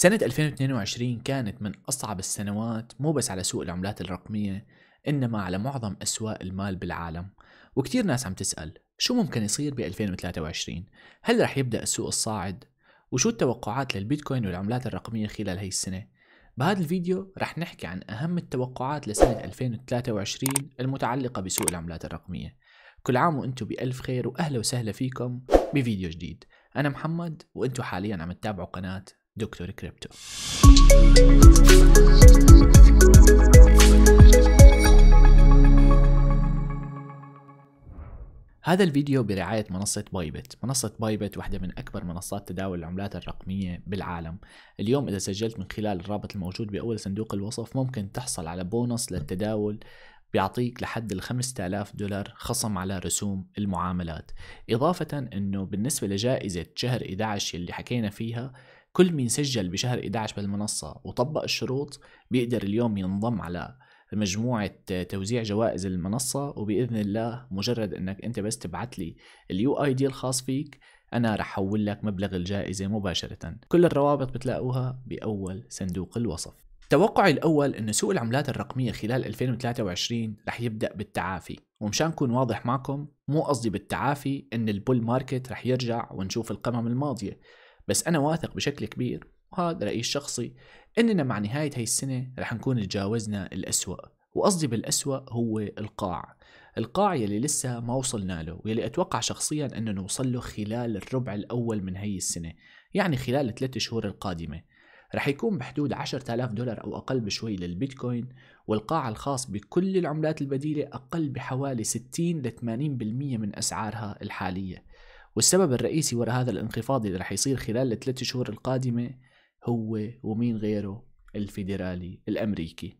سنة 2022 كانت من أصعب السنوات مو بس على سوق العملات الرقمية إنما على معظم أسواق المال بالعالم وكتير ناس عم تسأل شو ممكن يصير ب 2023 هل رح يبدأ السوق الصاعد وشو التوقعات للبيتكوين والعملات الرقمية خلال هي السنة بهذا الفيديو رح نحكي عن أهم التوقعات لسنة 2023 المتعلقة بسوق العملات الرقمية كل عام وانتم بألف خير وأهلا وسهلا فيكم بفيديو جديد أنا محمد وانتم حاليا عم تتابعوا قناة دكتور كريبتو هذا الفيديو برعاية منصة بايبت منصة بايبت واحدة من أكبر منصات تداول العملات الرقمية بالعالم اليوم إذا سجلت من خلال الرابط الموجود بأول صندوق الوصف ممكن تحصل على بونص للتداول بيعطيك لحد ال 5000 دولار خصم على رسوم المعاملات إضافة أنه بالنسبة لجائزة شهر 11 اللي حكينا فيها كل مين سجل بشهر 11 بالمنصة وطبق الشروط بيقدر اليوم ينضم على مجموعة توزيع جوائز المنصة وبإذن الله مجرد أنك أنت بس تبعت لي اليو آي دي الخاص فيك أنا رح أحول لك مبلغ الجائزة مباشرة كل الروابط بتلاقوها بأول صندوق الوصف توقعي الأول أن سوق العملات الرقمية خلال 2023 رح يبدأ بالتعافي ومشان أكون واضح معكم مو قصدي بالتعافي أن البول ماركت رح يرجع ونشوف القمم الماضية بس أنا واثق بشكل كبير وهذا رأيي الشخصي إننا مع نهاية هاي السنة رح نكون تجاوزنا الأسوأ وقصدي بالأسوأ هو القاع القاع يلي لسه ما وصلنا له ويلي أتوقع شخصيا أنه نوصل له خلال الربع الأول من هاي السنة يعني خلال الثلاث شهور القادمة رح يكون بحدود 10000 دولار أو أقل بشوي للبيتكوين والقاع الخاص بكل العملات البديلة أقل بحوالي 60 ل 80% من أسعارها الحالية والسبب الرئيسي وراء هذا الانخفاض اللي رح يصير خلال الثلاث شهور القادمة هو ومين غيره الفيدرالي الأمريكي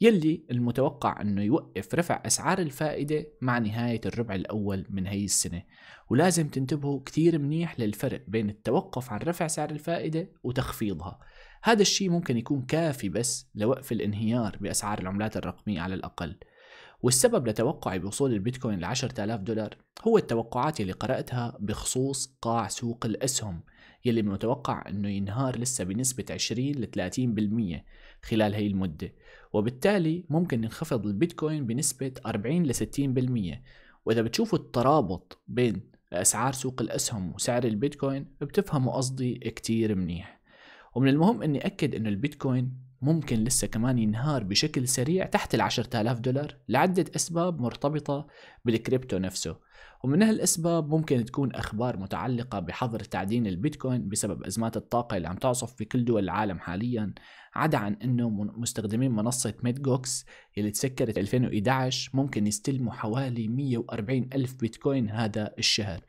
يلي المتوقع أنه يوقف رفع أسعار الفائدة مع نهاية الربع الأول من هي السنة ولازم تنتبهوا كثير منيح للفرق بين التوقف عن رفع سعر الفائدة وتخفيضها هذا الشيء ممكن يكون كافي بس لوقف الانهيار بأسعار العملات الرقمية على الأقل والسبب لتوقعي بوصول البيتكوين ل 10000 دولار هو التوقعات اللي قرأتها بخصوص قاع سوق الأسهم يلي متوقع أنه ينهار لسه بنسبة 20 ل 30% خلال هي المدة وبالتالي ممكن ينخفض البيتكوين بنسبة 40 ل 60% وإذا بتشوفوا الترابط بين أسعار سوق الأسهم وسعر البيتكوين بتفهموا قصدي كتير منيح ومن المهم أني أكد أنه البيتكوين ممكن لسه كمان ينهار بشكل سريع تحت ال 10000 دولار لعدة أسباب مرتبطة بالكريبتو نفسه ومن هالأسباب ممكن تكون أخبار متعلقة بحظر تعدين البيتكوين بسبب أزمات الطاقة اللي عم تعصف في كل دول العالم حاليا عدا عن أنه مستخدمين منصة ميدجوكس اللي تسكرت 2011 ممكن يستلموا حوالي 140 ألف بيتكوين هذا الشهر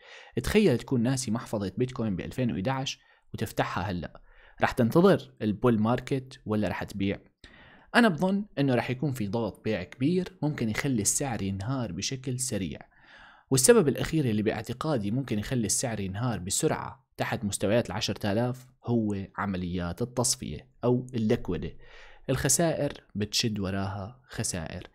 تخيل تكون ناسي محفظة بيتكوين ب 2011 وتفتحها هلأ راح تنتظر البول ماركت ولا راح تبيع انا بظن انه راح يكون في ضغط بيع كبير ممكن يخلي السعر ينهار بشكل سريع والسبب الأخير اللي باعتقادي ممكن يخلي السعر ينهار بسرعة تحت مستويات العشرة آلاف هو عمليات التصفية أو اللكودة الخسائر بتشد وراها خسائر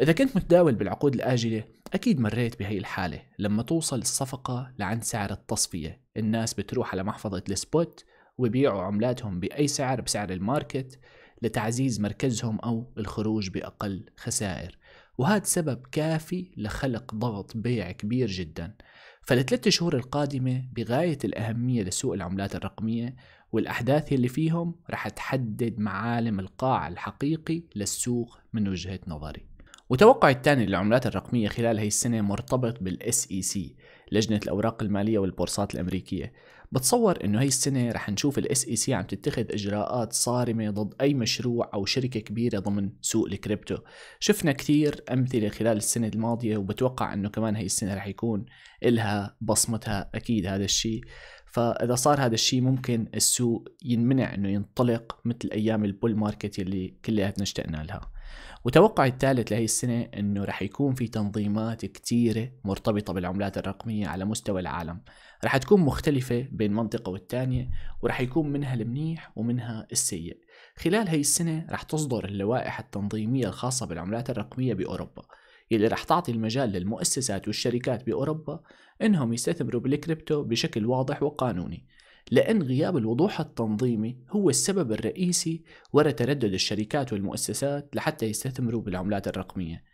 إذا كنت متداول بالعقود الآجلة أكيد مريت بهي الحالة لما توصل الصفقة لعند سعر التصفية الناس بتروح على محفظة السبوت ويبيعوا عملاتهم بأي سعر بسعر الماركت لتعزيز مركزهم أو الخروج بأقل خسائر وهذا سبب كافي لخلق ضغط بيع كبير جدا فالثلاث شهور القادمة بغاية الأهمية لسوق العملات الرقمية والأحداث اللي فيهم رح تحدد معالم القاع الحقيقي للسوق من وجهة نظري وتوقعي الثاني للعملات الرقمية خلال هي السنة مرتبط بالSEC لجنة الأوراق المالية والبورصات الأمريكية بتصور انه هي السنة رح نشوف الاس اي سي e عم تتخذ اجراءات صارمة ضد اي مشروع او شركة كبيرة ضمن سوق الكريبتو شفنا كثير امثلة خلال السنة الماضية وبتوقع انه كمان هي السنة رح يكون إلها بصمتها اكيد هذا الشيء فاذا صار هذا الشيء ممكن السوق ينمنع انه ينطلق مثل ايام البول ماركت اللي كلياتنا اشتقنا لها وتوقعي الثالث لهي السنة أنه رح يكون في تنظيمات كتيرة مرتبطة بالعملات الرقمية على مستوى العالم رح تكون مختلفة بين منطقة والتانية ورح يكون منها المنيح ومنها السيء خلال هي السنة رح تصدر اللوائح التنظيمية الخاصة بالعملات الرقمية بأوروبا يلي رح تعطي المجال للمؤسسات والشركات بأوروبا إنهم يستثمروا بالكريبتو بشكل واضح وقانوني لأن غياب الوضوح التنظيمي هو السبب الرئيسي وراء تردد الشركات والمؤسسات لحتى يستثمروا بالعملات الرقمية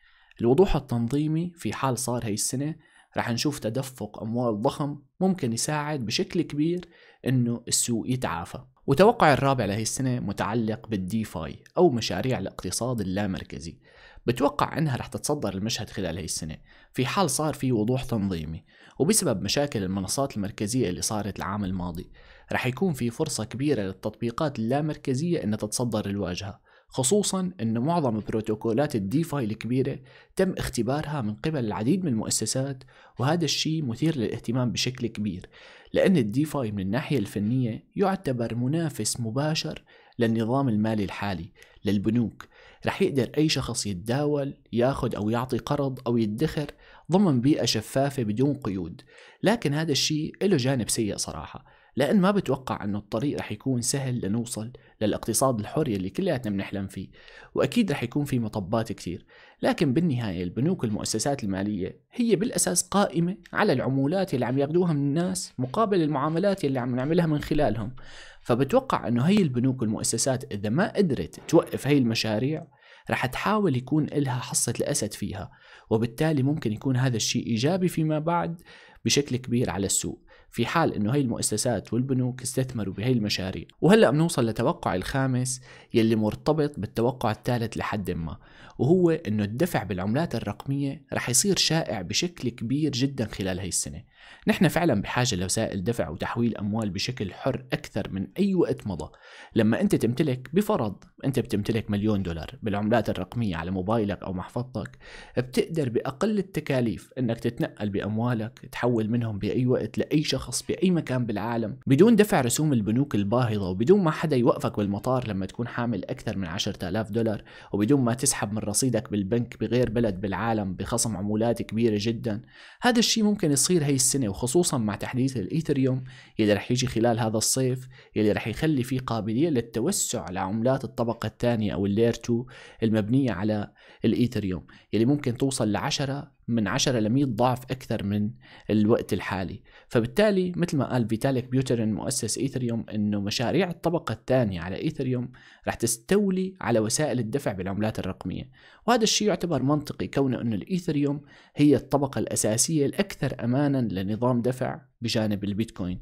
الوضوح التنظيمي في حال صار هاي السنة رح نشوف تدفق أموال ضخم ممكن يساعد بشكل كبير أنه السوق يتعافى وتوقع الرابع لهي السنة متعلق بالديفاي أو مشاريع الاقتصاد اللامركزي بتوقع أنها رح تتصدر المشهد خلال هاي السنة في حال صار في وضوح تنظيمي وبسبب مشاكل المنصات المركزية اللي صارت العام الماضي رح يكون في فرصة كبيرة للتطبيقات اللامركزية أن تتصدر الواجهة خصوصا أن معظم بروتوكولات الديفاي الكبيرة تم اختبارها من قبل العديد من المؤسسات وهذا الشيء مثير للاهتمام بشكل كبير لأن الديفاي من الناحية الفنية يعتبر منافس مباشر للنظام المالي الحالي للبنوك رح يقدر أي شخص يتداول ياخد أو يعطي قرض أو يدخر ضمن بيئة شفافة بدون قيود لكن هذا الشيء له جانب سيء صراحة لأن ما بتوقع أنه الطريق رح يكون سهل لنوصل للاقتصاد الحر اللي كلياتنا بنحلم فيه وأكيد رح يكون في مطبات كتير لكن بالنهاية البنوك والمؤسسات المالية هي بالأساس قائمة على العمولات اللي عم ياخدوها من الناس مقابل المعاملات اللي عم نعملها من خلالهم فبتوقع انه هي البنوك والمؤسسات اذا ما قدرت توقف هي المشاريع رح تحاول يكون إلها حصة الأسد فيها وبالتالي ممكن يكون هذا الشيء إيجابي فيما بعد بشكل كبير على السوق في حال انه هي المؤسسات والبنوك استثمروا بهي المشاريع وهلا بنوصل لتوقع الخامس يلي مرتبط بالتوقع الثالث لحد ما وهو انه الدفع بالعملات الرقميه رح يصير شائع بشكل كبير جدا خلال هي السنه نحن فعلا بحاجه لوسائل دفع وتحويل اموال بشكل حر اكثر من اي وقت مضى لما انت تمتلك بفرض انت بتمتلك مليون دولار بالعملات الرقميه على موبايلك او محفظتك بتقدر باقل التكاليف انك تتنقل باموالك تحول منهم باي وقت لاي شخص شخص بأي مكان بالعالم بدون دفع رسوم البنوك الباهظة وبدون ما حدا يوقفك بالمطار لما تكون حامل أكثر من 10000 دولار وبدون ما تسحب من رصيدك بالبنك بغير بلد بالعالم بخصم عمولات كبيرة جدا هذا الشيء ممكن يصير هي السنة وخصوصا مع تحديث الإيثريوم يلي رح يجي خلال هذا الصيف يلي رح يخلي في قابلية للتوسع لعملات الطبقة الثانية أو اللير 2 المبنية على الإيثريوم يلي ممكن توصل ل 10 من 10 ل 100 ضعف اكثر من الوقت الحالي فبالتالي مثل ما قال فيتاليك بيوترين مؤسس ايثريوم انه مشاريع الطبقه الثانيه على ايثريوم رح تستولي على وسائل الدفع بالعملات الرقميه وهذا الشيء يعتبر منطقي كونه انه الايثريوم هي الطبقه الاساسيه الاكثر امانا لنظام دفع بجانب البيتكوين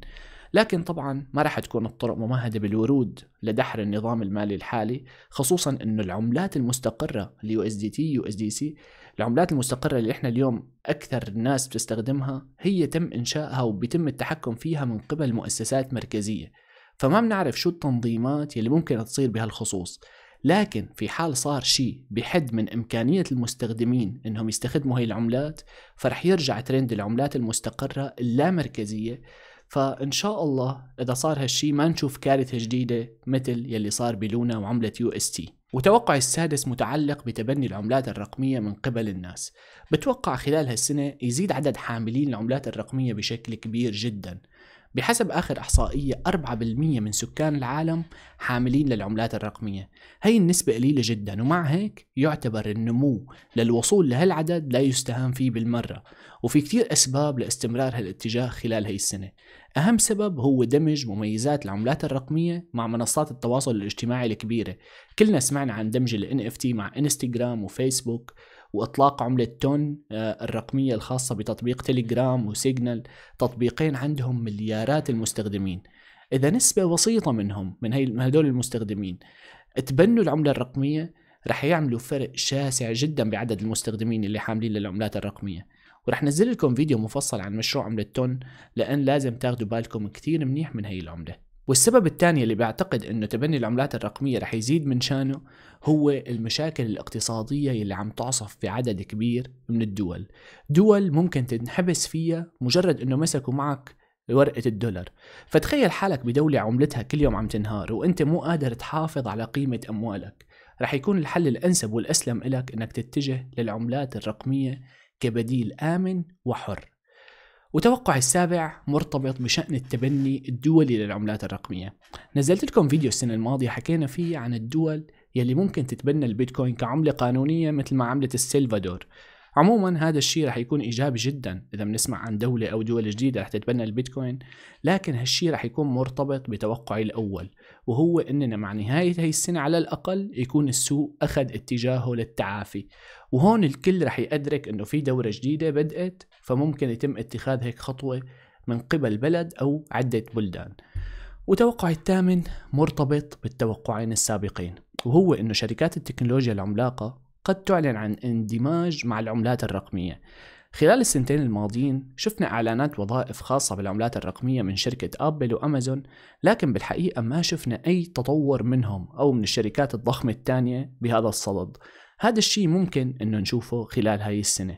لكن طبعا ما راح تكون الطرق ممهدة بالورود لدحر النظام المالي الحالي خصوصا انه العملات المستقرة اليو اس دي تي يو اس دي سي العملات المستقرة اللي احنا اليوم اكثر الناس بتستخدمها هي تم انشائها وبيتم التحكم فيها من قبل مؤسسات مركزية فما بنعرف شو التنظيمات اللي ممكن تصير بهالخصوص لكن في حال صار شيء بحد من إمكانية المستخدمين إنهم يستخدموا هاي العملات فرح يرجع ترند العملات المستقرة اللامركزية فان شاء الله اذا صار هالشي ما نشوف كارثه جديده مثل يلي صار بلونا وعمله يو اس تي وتوقعي السادس متعلق بتبني العملات الرقمية من قبل الناس بتوقع خلال هالسنة يزيد عدد حاملين العملات الرقمية بشكل كبير جدا بحسب آخر إحصائية 4% من سكان العالم حاملين للعملات الرقمية هي النسبة قليلة جدا ومع هيك يعتبر النمو للوصول لهالعدد لا يستهان فيه بالمرة وفي كتير أسباب لاستمرار هالاتجاه خلال هي السنة أهم سبب هو دمج مميزات العملات الرقمية مع منصات التواصل الاجتماعي الكبيرة كلنا سمعنا عن دمج ال NFT مع انستغرام وفيسبوك واطلاق عمله تون آه، الرقميه الخاصه بتطبيق تليجرام وسيجنال تطبيقين عندهم مليارات المستخدمين اذا نسبه بسيطه منهم من هدول المستخدمين تبنوا العمله الرقميه رح يعملوا فرق شاسع جدا بعدد المستخدمين اللي حاملين للعملات الرقميه ورح نزل لكم فيديو مفصل عن مشروع عملة تون لأن لازم تاخدوا بالكم كتير منيح من هي العملة والسبب الثاني اللي بعتقد انه تبني العملات الرقميه رح يزيد من شانه هو المشاكل الاقتصاديه اللي عم تعصف في عدد كبير من الدول دول ممكن تنحبس فيها مجرد انه مسكوا معك ورقة الدولار فتخيل حالك بدولة عملتها كل يوم عم تنهار وانت مو قادر تحافظ على قيمة أموالك رح يكون الحل الأنسب والأسلم لك أنك تتجه للعملات الرقمية كبديل آمن وحر وتوقعي السابع مرتبط بشأن التبني الدولي للعملات الرقمية نزلت لكم فيديو السنة الماضية حكينا فيه عن الدول يلي ممكن تتبنى البيتكوين كعملة قانونية مثل ما عملت السلفادور عموما هذا الشيء رح يكون ايجابي جدا اذا بنسمع عن دوله او دول جديده رح تتبنى البيتكوين لكن هالشيء رح يكون مرتبط بتوقعي الاول وهو اننا مع نهايه هي السنه على الاقل يكون السوق اخذ اتجاهه للتعافي وهون الكل رح يدرك انه في دوره جديده بدات فممكن يتم اتخاذ هيك خطوه من قبل بلد او عده بلدان وتوقعي الثامن مرتبط بالتوقعين السابقين وهو انه شركات التكنولوجيا العملاقه قد تعلن عن اندماج مع العملات الرقميه خلال السنتين الماضيين شفنا اعلانات وظائف خاصة بالعملات الرقمية من شركة ابل وامازون لكن بالحقيقة ما شفنا اي تطور منهم او من الشركات الضخمة الثانية بهذا الصدد هذا الشيء ممكن انه نشوفه خلال هاي السنة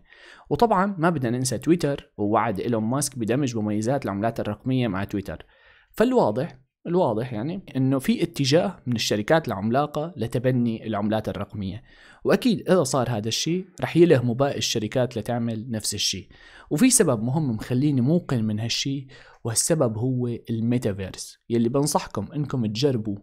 وطبعا ما بدنا ننسى تويتر ووعد ايلون ماسك بدمج مميزات العملات الرقمية مع تويتر فالواضح الواضح يعني انه في اتجاه من الشركات العملاقه لتبني العملات الرقميه واكيد اذا صار هذا الشيء رح يلهموا باقي الشركات لتعمل نفس الشيء وفي سبب مهم مخليني موقن من هالشيء وهالسبب هو الميتافيرس يلي بنصحكم انكم تجربوا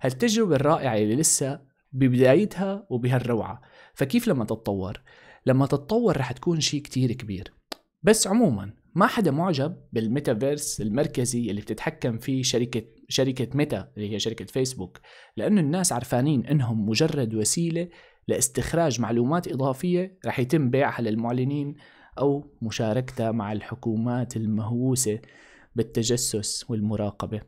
هالتجربه الرائعه اللي لسه ببدايتها وبهالروعه فكيف لما تتطور لما تتطور رح تكون شيء كتير كبير بس عموما ما حدا معجب بالميتافيرس المركزي اللي بتتحكم فيه شركة شركة ميتا اللي هي شركة فيسبوك لأنه الناس عرفانين إنهم مجرد وسيلة لاستخراج معلومات إضافية رح يتم بيعها للمعلنين أو مشاركتها مع الحكومات المهووسة بالتجسس والمراقبة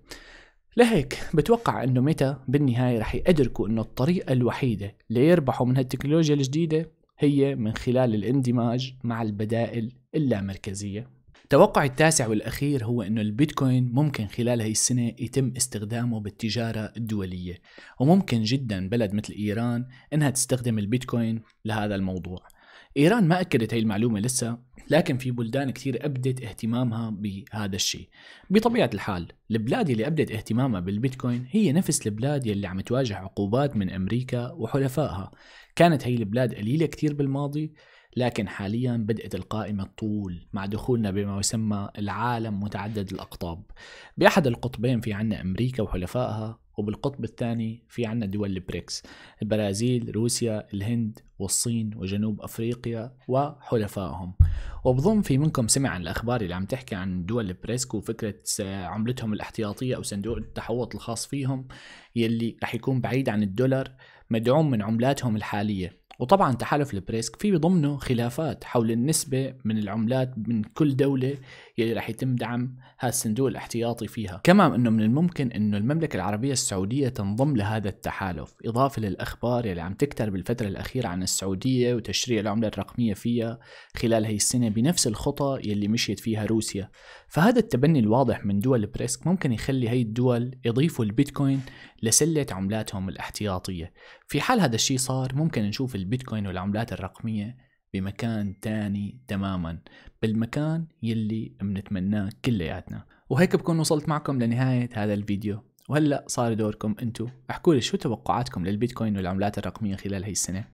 لهيك بتوقع انه ميتا بالنهاية رح يدركوا انه الطريقة الوحيدة ليربحوا من هالتكنولوجيا الجديدة هي من خلال الاندماج مع البدائل اللامركزية التوقع التاسع والأخير هو أنه البيتكوين ممكن خلال هاي السنة يتم استخدامه بالتجارة الدولية وممكن جدا بلد مثل إيران أنها تستخدم البيتكوين لهذا الموضوع إيران ما أكدت هاي المعلومة لسه لكن في بلدان كثير أبدت اهتمامها بهذا الشيء بطبيعة الحال البلاد اللي أبدت اهتمامها بالبيتكوين هي نفس البلاد يلي عم تواجه عقوبات من أمريكا وحلفائها كانت هاي البلاد قليلة كثير بالماضي لكن حاليا بدأت القائمة الطول مع دخولنا بما يسمى العالم متعدد الأقطاب بأحد القطبين في عنا أمريكا وحلفائها وبالقطب الثاني في عنا دول البريكس البرازيل روسيا الهند والصين وجنوب أفريقيا وحلفائهم وبظن في منكم سمع عن الأخبار اللي عم تحكي عن دول البريسك وفكرة عملتهم الاحتياطية أو صندوق التحوط الخاص فيهم يلي رح يكون بعيد عن الدولار مدعوم من عملاتهم الحالية وطبعا تحالف البريسك في ضمنه خلافات حول النسبة من العملات من كل دولة يلي رح يتم دعم هذا الصندوق الاحتياطي فيها كما أنه من الممكن أنه المملكة العربية السعودية تنضم لهذا التحالف إضافة للأخبار يلي عم تكتر بالفترة الأخيرة عن السعودية وتشريع العملة الرقمية فيها خلال هي السنة بنفس الخطى يلي مشيت فيها روسيا فهذا التبني الواضح من دول بريسك ممكن يخلي هي الدول يضيفوا البيتكوين لسلة عملاتهم الاحتياطية في حال هذا الشيء صار ممكن نشوف البيتكوين والعملات الرقمية بمكان تاني تماما بالمكان يلي منتمناه كلياتنا وهيك بكون وصلت معكم لنهاية هذا الفيديو وهلا صار دوركم انتو احكوا لي شو توقعاتكم للبيتكوين والعملات الرقمية خلال هي السنة